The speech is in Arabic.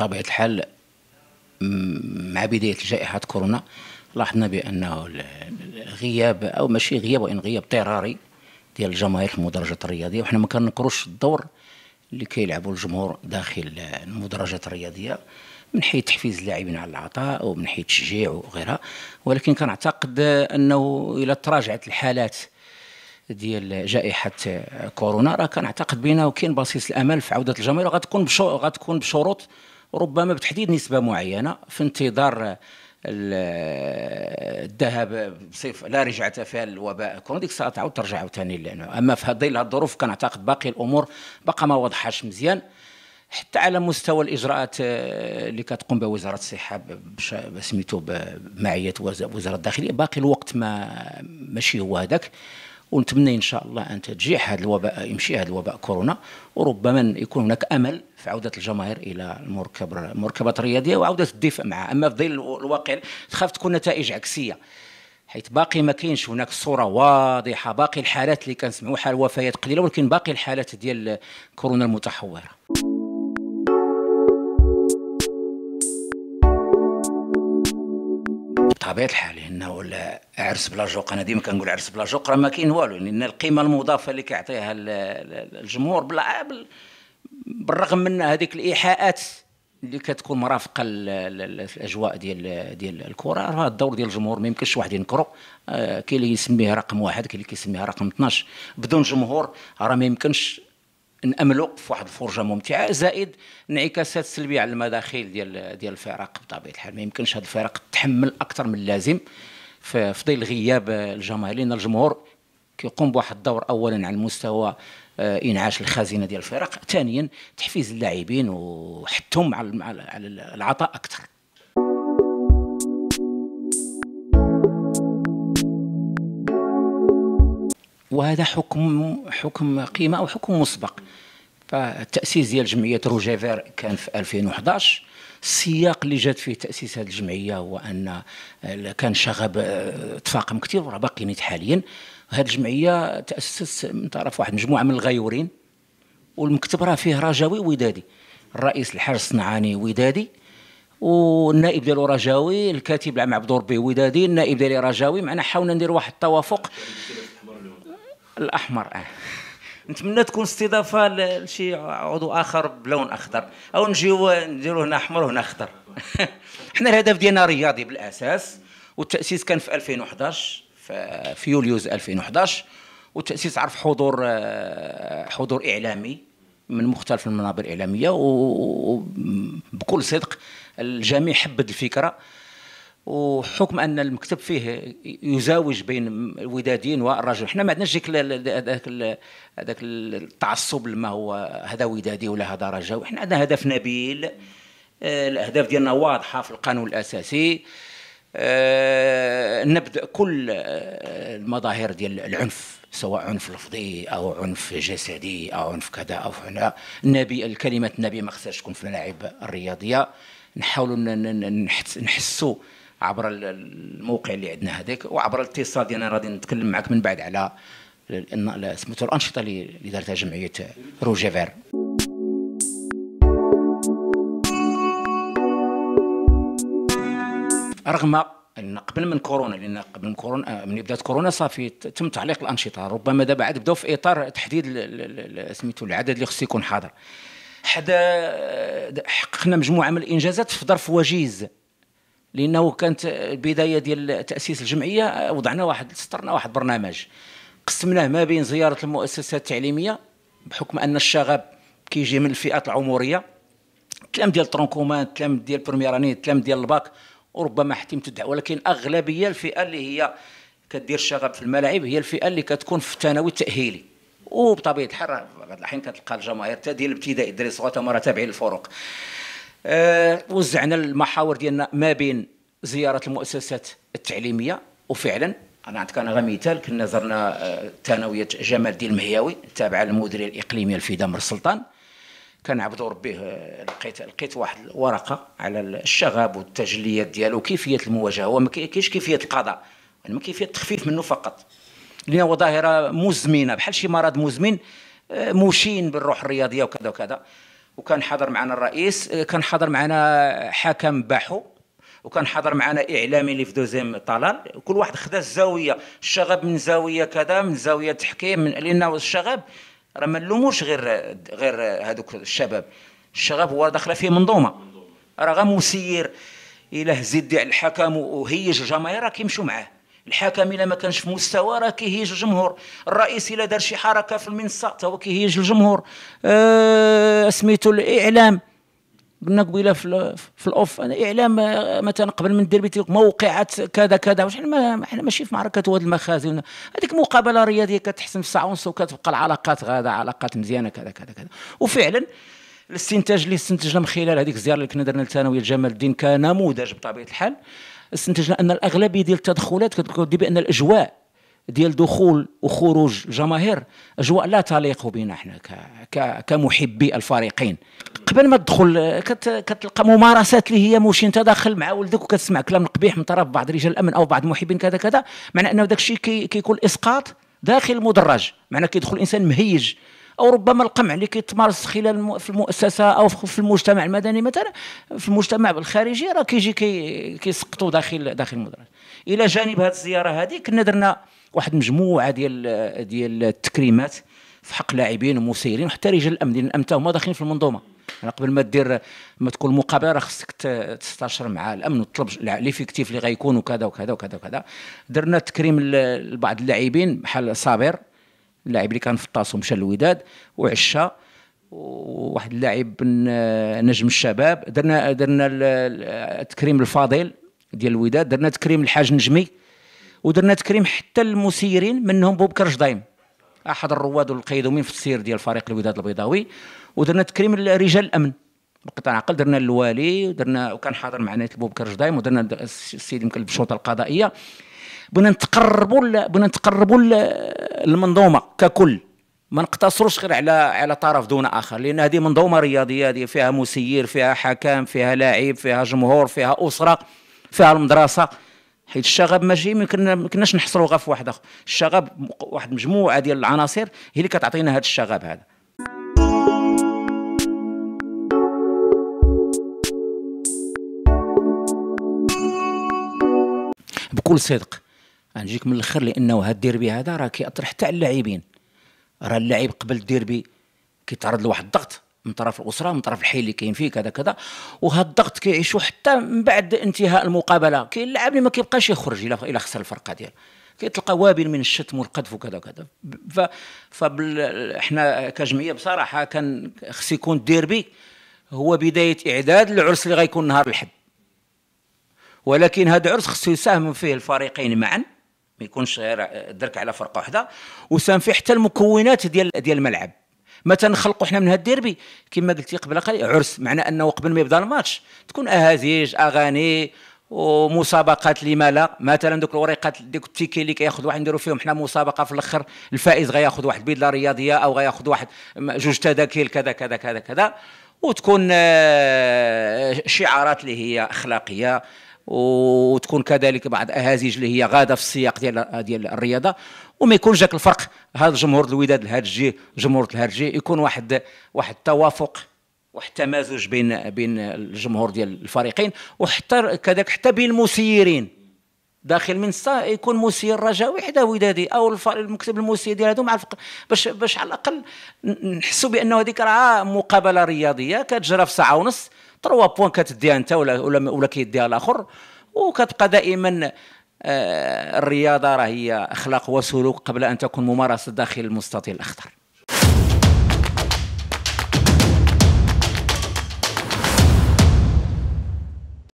بطبيعه الحال مع بدايه جائحه كورونا لاحظنا بانه الغياب او ماشي غياب وان غياب اضطراري ديال الجماهير في المدرجات الرياضيه وحنا ما كنكروش الدور اللي كيلعبوا الجمهور داخل المدرجات الرياضيه من حيث تحفيز اللاعبين على العطاء ومن حيث التشجيع وغيرها ولكن كنعتقد انه الى تراجعت الحالات ديال جائحه كورونا راه كنعتقد بانه كاين بصيص الامل في عوده الجماهير وغتكون بشو غتكون بشروط ربما بتحديد نسبة معينة في انتظار الذهب بصيف لا رجعة فيها الوباء كون ديك الساعه تعاود ترجع ثاني لانه اما في هذه الظروف كنعتقد باقي الامور باقا ما وضحاش مزيان حتى على مستوى الاجراءات آه، اللي كتقوم بها وزاره الصحه سميتو بمعيه وزاره الداخليه باقي الوقت ما ماشي هو هذاك ونتمنى ان شاء الله ان تجي هذا الوباء يمشي هذا الوباء كورونا وربما يكون هناك امل في عوده الجماهير الى المركب المركبات الرياضيه وعوده الدفء معها اما في ظل الواقع تخاف تكون نتائج عكسيه حيث باقي ما كاينش هناك صوره واضحه باقي الحالات اللي كنسمعوا حال الوفيات قليله ولكن باقي الحالات ديال كورونا المتحوره بطبيعه الحال انه ولا عرس بلا جوق انا ديما كنقول عرس بلا جوق راه ما كاين والو لان القيمه المضافه اللي كيعطيها الجمهور بلا بالرغم من هذيك الايحاءات اللي كتكون مرافقه الاجواء ديال ديال الكره راه الدور ديال الجمهور ما يمكنش واحد ينكرو آه، كاين اللي يسميه رقم واحد كاين اللي كيسميه رقم 12 بدون جمهور راه ما يمكنش ناملوا في واحد الفرجه ممتعه زائد انعكاسات سلبيه على المداخيل ديال ديال الفرق بطبيعه الحال ما يمكنش هذه الفرق تحمل اكثر من اللازم في ظل غياب الجماهير لان الجمهور كيقوم بواحد الدور اولا على المستوى آه، انعاش الخزينه ديال الفرق ثانيا تحفيز اللاعبين وحثهم على العطاء اكثر وهذا حكم حكم قيمه او حكم مسبق فالتاسيس ديال جمعيه روجيفير كان في 2011 السياق اللي جات فيه تاسيس هذه الجمعيه هو ان آه، كان شغب آه، تفاقم كثير وراه باقي نيت حاليا هذه الجمعيه تاسست من طرف واحد مجموعه من الغيورين والمكتب راه فيه رجاوي ودادي الرئيس الحاج الصنعاني ودادي والنائب ديالو رجاوي الكاتب العام عبد ربي ودادي النائب ديالي رجاوي معنا حاولنا ندير واحد التوافق الاحمر اه نتمنى تكون استضافه لشي عضو اخر بلون اخضر او نجيو نديرو هنا احمر وهنا اخضر حنا الهدف ديالنا رياضي بالاساس والتاسيس كان في 2011 في يوليوز 2011 والتاسيس عرف حضور آه، حضور اعلامي من مختلف المنابر الاعلاميه وبكل صدق الجميع حبد الفكره وحكم ان المكتب فيه يزاوج بين الوداديين والرجل حنا ما عندناش ذاك هذاك هذاك التعصب لما هو هذا ودادي ولا هذا رجاوي حنا عندنا هدف نبيل آه، الاهداف ديالنا واضحه في القانون الاساسي آه، نبدا كل آه، المظاهر ديال العنف سواء عنف لفظي او عنف جسدي او عنف كذا او هنا النبي الكلمه النبي ما خصهاش تكون في الملاعب الرياضيه نحاولوا نحسوا عبر الموقع اللي عندنا هذاك وعبر الاتصال ديالنا غادي نتكلم معك من بعد على سميتو الانشطه اللي دارتها جمعيه روجيفير رغم ان قبل من كورونا لان قبل من كورونا آه، من بدات كورونا صافي تم تعليق الانشطه ربما دابا عاد بداو في اطار تحديد سميتو العدد اللي خصو يكون حاضر حدا آه، حققنا مجموعه من الانجازات في ظرف وجيز لانه كانت البدايه ديال تاسيس الجمعيه وضعنا واحد سطرنا واحد برنامج قسمناه ما بين زياره المؤسسات التعليميه بحكم ان الشغب كيجي من الفئات العمريه التلام ديال ترونكومان التلام ديال برميراني التلام ديال الباك وربما حتى تدع ولكن اغلبيه الفئه اللي هي كدير الشغب في الملاعب هي الفئه اللي كتكون في الثانوي التاهيلي وبطبيعه الحال بعض الاحيان كتلقى الجماهير حتى ديال الابتدائي الدراري الصغار مرة تابعين للفرق آه، وزعنا المحاور ديالنا ما بين زياره المؤسسات التعليميه وفعلا انا عندك انا غير مثال كنا زرنا آه، ثانويه جمال الدين المهياوي التابعه للمديريه الاقليميه الفيدا مر السلطان كان عبد ربه آه، لقيت لقيت واحد الورقه على الشغب والتجليات ديالو وكيفيه المواجهه هو ما كاينش كيفيه القضاء يعني ما كيفيه التخفيف منه فقط لان هو ظاهره مزمنه بحال شي مرض مزمن مشين بالروح الرياضيه وكذا وكذا وكان حاضر معنا الرئيس كان حاضر معنا حكم باحو وكان حاضر معنا اعلامي اللي في دوزيام طلال كل واحد خدا الزاويه الشغب من زاويه كذا من زاويه تحكيم من لان الشغب راه ما نلوموش غير غير هذوك الشباب الشغب هو داخله فيه منظومه راه غير مسير الى هز على الحكم وهيج الجماهير راه كيمشوا معاه الحكم الا ما كانش في مستوى راه كيهيج الجمهور الرئيس الا دار شي حركه في المنصه حتى هو كيهيج الجمهور أه سميتو الاعلام قلنا قبيله في في الاوف الاعلام آه، مثلا قبل من ندير موقعات كذا كذا وشحال ما حنا ماشي في معركه واد المخازن هذيك مقابله رياضيه كتحسن في ساعه ونص وكتبقى العلاقات غاده علاقات مزيانه كذا كذا كذا وفعلا الاستنتاج اللي استنتجنا من خلال هذيك الزياره اللي كنا درنا للثانويه جمال الدين كنموذج بطبيعه الحال استنتجنا ان الاغلبيه ديال التدخلات كتقول بان الاجواء ديال دخول وخروج الجماهير اجواء لا تليق بنا احنا كمحبي الفريقين قبل ما تدخل كتلقى ممارسات اللي هي موش انت داخل مع ولدك وكتسمع كلام قبيح من طرف بعض رجال الامن او بعض المحبين كذا كذا معنى انه داك الشيء كيكون اسقاط داخل المدرج معنى كيدخل الانسان مهيج أو ربما القمع اللي كيتمارس خلال في المؤسسة أو في المجتمع المدني مثلا في المجتمع الخارجي راه كيجي كيسقطوا داخل داخل المدرج إلى جانب هذه الزيارة هذه كنا درنا واحد مجموعة ديال ديال التكريمات في حق لاعبين ومسيرين وحتى رجال الامن لان الامن هما داخلين في المنظومه يعني قبل ما دير ما تكون مقابله راه خصك تستشر مع الامن وتطلب ليفيكتيف اللي غيكون وكذا وكذا وكذا وكذا درنا تكريم لبعض اللاعبين بحال صابر اللاعب اللي كان في الطاسو مشى للوداد وعشا وواحد اللاعب نجم الشباب درنا درنا التكريم الفاضل ديال الوداد درنا تكريم الحاج نجمي ودرنا تكريم حتى المسيرين منهم بوبكر جدايم احد الرواد والقيدومين في السير ديال فريق الوداد البيضاوي ودرنا تكريم رجال الامن بقطع عقل درنا الوالي ودرنا وكان حاضر معنا بوبكر جدايم ودرنا السيد يمكن بالشرطه القضائيه بدنا نتقربوا بدنا نتقربوا للمنظومه ككل ما نقتصروش غير على على طرف دون اخر لان هذه منظومه رياضيه هذه فيها مسير فيها حكام فيها لاعب فيها جمهور فيها اسره فيها المدرسه حيت الشغب ماشي ما كناش نحصروا غير في واحد اخر الشغب واحد مجموعه ديال العناصر هي اللي كتعطينا هذا الشغب هذا بكل صدق غنجيك من الاخر لانه هاد الديربي هذا راه كيأثر حتى على اللاعبين راه اللاعب قبل الديربي كيتعرض لواحد الضغط من طرف الاسره من طرف الحي اللي كاين فيه كذا كذا وهاد الضغط كيعيشو حتى من بعد انتهاء المقابله كاين اللاعب اللي ما كيبقاش يخرج الا خسر الفرقه ديالو كيتلقى وابل من الشتم والقذف وكذا وكذا ف فبال... احنا كجمعيه بصراحه كان خص يكون الديربي هو بدايه اعداد العرس اللي غيكون نهار الحد ولكن هذا العرس خصو يساهم فيه الفريقين معا ما يكونش غير الدرك على فرقه واحده وسانفي حتى المكونات ديال ديال الملعب ما تنخلقوا حنا من هاد الديربي كما قلتي قبل قليل عرس معنى انه قبل ما يبدا الماتش تكون اهازيج اغاني ومسابقات لما لا مثلا دوك الوريقات ديك التيكي اللي كياخذ واحد نديروا فيهم حنا مسابقه في الاخر الفائز غياخذ واحد بدله رياضيه او غياخذ واحد جوج تذاكر كذا كذا كذا كذا وتكون آه، شعارات اللي هي اخلاقيه وتكون كذلك بعض اهازيج اللي هي غاده في السياق ديال ديال الرياضه وما يكون جاك الفرق هذا جمهور الوداد الهرجي جمهور الهرجي يكون واحد واحد التوافق واحد التمازج بين بين الجمهور ديال الفريقين وحتى كذلك حتى بين المسيرين داخل من يكون مسير رجاوي حدا ودادي او المكتب الموسي ديال هادو مع الفقر باش باش على الاقل نحسوا بانه هذيك راه مقابله رياضيه كتجرى في ساعه ونص تروا بوان كتديها انت ولا ولا, ولا كيديها الاخر وكتبقى دائما آه، الرياضه راه هي اخلاق وسلوك قبل ان تكون ممارسه داخل المستطيل الاخضر